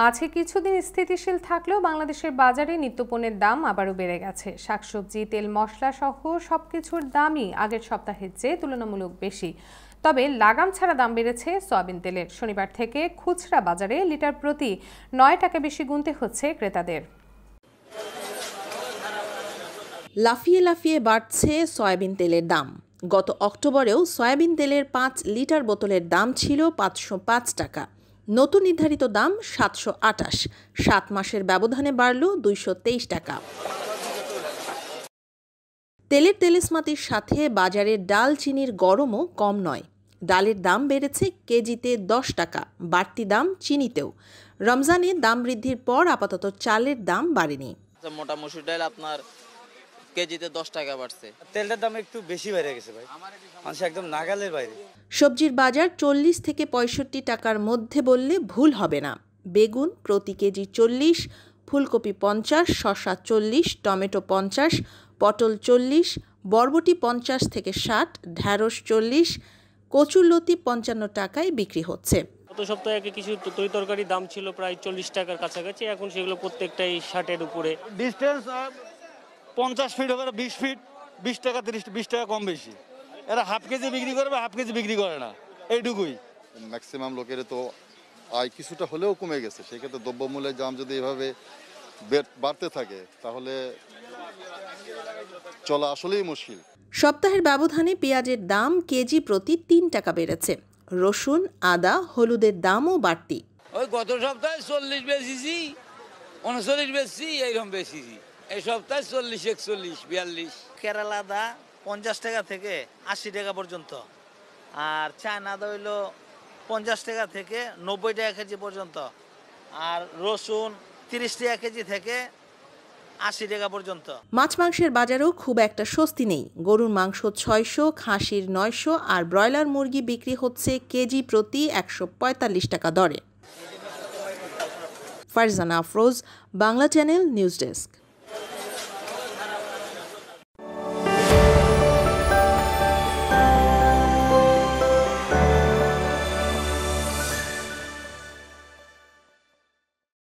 মাঝে কিছুদিন স্থিতিশীল থাকলেও বাংলাদেশের বাজারে নিত্যপণ্যের দাম আবারও বেড়ে গেছে শাকসবজি তেল মশলা সহ সব কিছুর দামই আগের সপ্তাহের চেয়ে তুলনামূলক বেশি তবে লাগাম ছাড়া দাম বেড়েছে সয়াবিন তেলের শনিবার থেকে খুচরা বাজারে লিটার প্রতি নয় টাকা বেশি গুনতে হচ্ছে ক্রেতাদের লাফিয়ে লাফিয়ে বাড়ছে সয়াবিন তেলের দাম গত অক্টোবরেও সয়াবিন তেলের পাঁচ লিটার বোতলের দাম ছিল পাঁচশো পাঁচ টাকা নতুন নির্ধারিত দাম সাতশো আটাশ সাত মাসের ব্যবধানে বাড়ল দুইশো তেইশ টাকা তেলের তেলেসমাতির সাথে বাজারে ডাল চিনির গরমও কম নয় ডালের দাম বেড়েছে কেজিতে দশ টাকা বাড়তি দাম চিনিতেও রমজানে দাম বৃদ্ধির পর আপাতত চালের দাম বাড়েনি মোটা মসুর ডাল আপনার কেজিতে দশ টাকা বাড়ছে তেলের দাম একটু বেশি বেড়ে গেছে ভাই মানুষ একদম নাগালের বাইরে সবজির বাজার চল্লিশ থেকে পঁয়ষট্টি টাকার মধ্যে বললে ভুল হবে না বেগুন প্রতি কেজি চল্লিশ ফুলকপি পঞ্চাশ শশা চল্লিশ টমেটো পঞ্চাশ পটল চল্লিশ বরবটি পঞ্চাশ থেকে ষাট ঢ্যাঁড়স চল্লিশ লতি পঞ্চান্ন টাকায় বিক্রি হচ্ছে গত সপ্তাহে কিছু তরি তরকারি দাম ছিল প্রায় চল্লিশ টাকার কাছাকাছি এখন সেগুলো প্রত্যেকটাই ষাটের উপরে ডিস্টেন্স পঞ্চাশ ফিট হবে বিশ ফিট বিশ টাকা তিরিশ বিশ টাকা কম বেশি এরা হাফ কেজি বিক্রি করবে হাফ কেজি বিক্রি করে না এইটুকুই ম্যাক্সিমাম লোকের তো আয় কিছুটা হলেও কমে গেছে সেক্ষেত্রে দ্রব্যমূল্যের দাম যদি এভাবে বাড়তে থাকে তাহলে চলা আসলেই মুশকিল সপ্তাহের ব্যবধানে পেঁয়াজের দাম কেজি প্রতি তিন টাকা বেড়েছে রসুন আদা হলুদের দামও বাড়তি ওই গত সপ্তাহে চল্লিশ বেচেছি উনচল্লিশ বেশি এইরকম বেচেছি এই সপ্তাহে চল্লিশ একচল্লিশ বিয়াল্লিশ কেরালা দা পঞ্চাশ টাকা থেকে আশি টাকা পর্যন্ত আর চায়না দা হইল পঞ্চাশ টাকা থেকে নব্বই টাকা কেজি পর্যন্ত আর রসুন তিরিশ টাকা কেজি থেকে আশি টাকা পর্যন্ত মাছ মাংসের বাজারেও খুব একটা স্বস্তি নেই গরুর মাংস ছয়শো খাসির নয়শো আর ব্রয়লার মুরগি বিক্রি হচ্ছে কেজি প্রতি একশো পঁয়তাল্লিশ টাকা দরে Farzana Afroz Bangla channel news desk